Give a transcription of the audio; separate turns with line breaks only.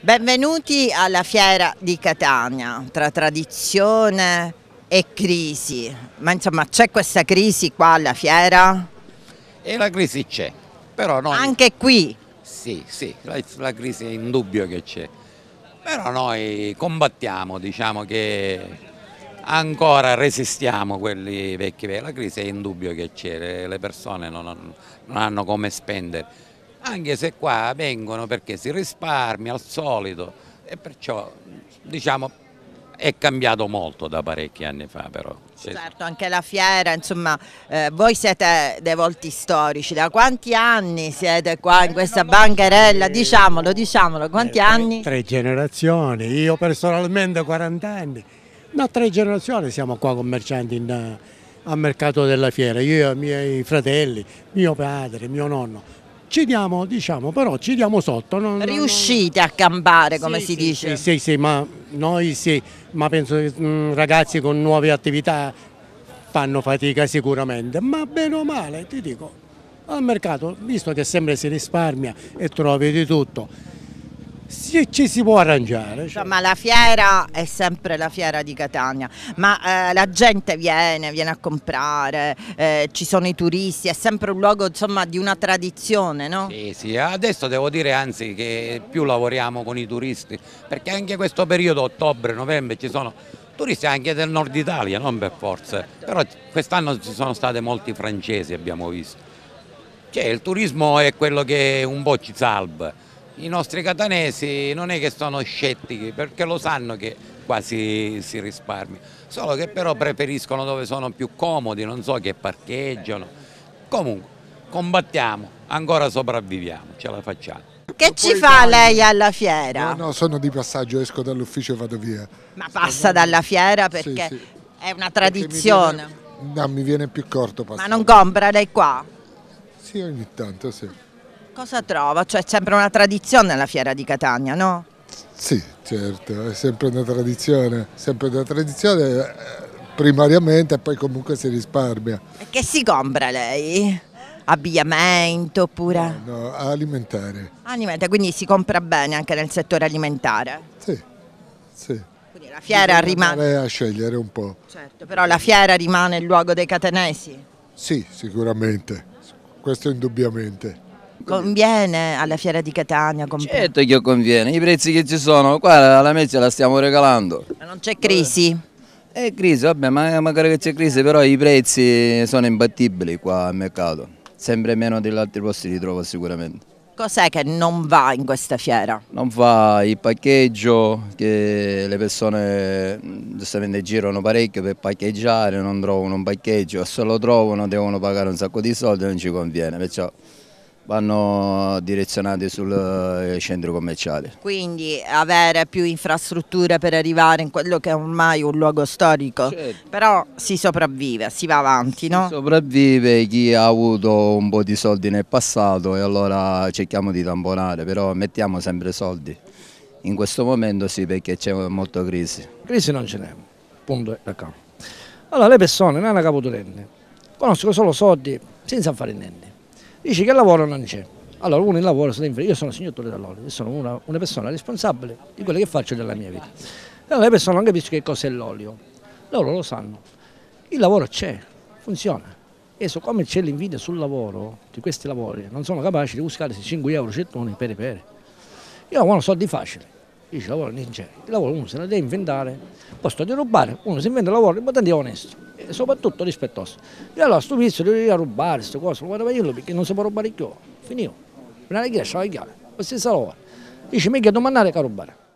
Benvenuti alla fiera di Catania, tra tradizione e crisi. Ma insomma c'è questa crisi qua alla fiera?
E la crisi c'è,
però noi... Anche qui?
Sì, sì, la, la crisi è indubbio che c'è. Però noi combattiamo, diciamo che ancora resistiamo quelli vecchi. La crisi è indubbio che c'è, le persone non, non hanno come spendere anche se qua vengono perché si risparmia al solito e perciò diciamo è cambiato molto da parecchi anni fa però. Certo,
anche la fiera, insomma, eh, voi siete dei volti storici, da quanti anni siete qua in questa bancherella? Diciamolo, diciamolo, quanti eh, tre, anni?
Tre generazioni, io personalmente 40 anni, no, tre generazioni siamo qua commercianti in, eh, al mercato della fiera, io e i miei fratelli, mio padre, mio nonno, ci diamo, diciamo, però ci diamo sotto. Non,
Riuscite non... a campare, come sì, si sì, dice? Sì, sì, sì, ma
noi sì, ma penso che mh, mm, ragazzi con nuove attività fanno fatica sicuramente,
ma bene o male, ti dico,
al mercato, visto che sempre si risparmia e trovi di tutto, sì, ci si può arrangiare. Cioè.
Insomma certo. la fiera è sempre la fiera di Catania, ma eh, la gente viene, viene a comprare, eh, ci sono i turisti, è sempre un luogo insomma, di una tradizione, no? Sì,
sì, adesso devo dire anzi che più lavoriamo con i turisti, perché anche questo periodo, ottobre, novembre, ci sono turisti anche del nord Italia, non per forza, però quest'anno ci sono stati molti francesi abbiamo visto. Cioè il turismo è quello che un po' ci salva i nostri catanesi non è che sono scettici perché lo sanno che quasi si, risparmia, solo che però preferiscono dove sono più comodi, non so che parcheggiano. Comunque combattiamo, ancora sopravviviamo, ce la facciamo.
Che ci fa lei alla fiera? No, no,
sono di passaggio, esco dall'ufficio e vado via.
Ma passa dalla fiera perché sì, sì. è una tradizione. Mi
viene, no, mi viene più corto passare. Ma
non compra lei qua?
Sì, ogni tanto, sì.
Cosa trova? Cioè è sempre una tradizione la fiera di Catania, no?
Sì, certo, è sempre una tradizione, sempre una tradizione eh, primariamente e poi comunque si risparmia.
E che si compra lei? Abbigliamento oppure? No, no,
alimentare.
Alimentare, quindi si compra bene anche nel settore alimentare? Sì, sì. Quindi la fiera Bisogna rimane...
a scegliere un po'.
Certo, però la fiera rimane il luogo dei catanesi?
Sì, sicuramente, questo indubbiamente.
Conviene alla fiera di Catania comprare?
Certo che conviene, i prezzi che ci sono, qua alla mezza ce la stiamo regalando. Ma non c'è crisi? Eh, è crisi, vabbè, ma eh, magari che c'è crisi, però i prezzi sono imbattibili qua al mercato, sempre meno degli altri posti li trovo sicuramente.
Cos'è che non va in questa fiera?
Non va il parcheggio, che le persone mm, giustamente girano parecchio per parcheggiare, non trovano un parcheggio, se lo trovano devono pagare un sacco di soldi, non ci conviene, perciò vanno direzionati sul eh, centro commerciale.
Quindi avere più infrastrutture per arrivare in quello che è ormai un luogo storico, certo. però si sopravvive, si va avanti, no? Si
sopravvive chi ha avuto un po' di soldi nel passato e allora cerchiamo di tamponare, però mettiamo sempre soldi. In questo momento sì, perché c'è molta crisi.
Crisi non ce n'è, punto e Allora le persone non hanno capotolente, conoscono solo soldi senza fare niente. Dice che lavoro non c'è. Allora uno in lavoro se deve Io sono il signor Torre sono una, una, persona responsabile di quello che faccio della mia vita. Allora le persone non capiscono che cos'è l'olio. Loro lo sanno. Il lavoro c'è, funziona. E siccome c'è l'invidia sul lavoro, di questi lavori, non sono capaci di buscare 5 euro gettoni per per. Io non so di facile. Dice il lavoro non c'è. Il lavoro uno se ne deve inventare. Posto di rubare, uno si inventa il lavoro, ma tanto è onesto soprattutto rispettoso. E allora questo pizzo doveva rubare, queste cose, lo guardava
io perché non si può rubare più, finivo. Prima di che lasciava le chiave, la stessa roba. Dice mica domandare che rubare.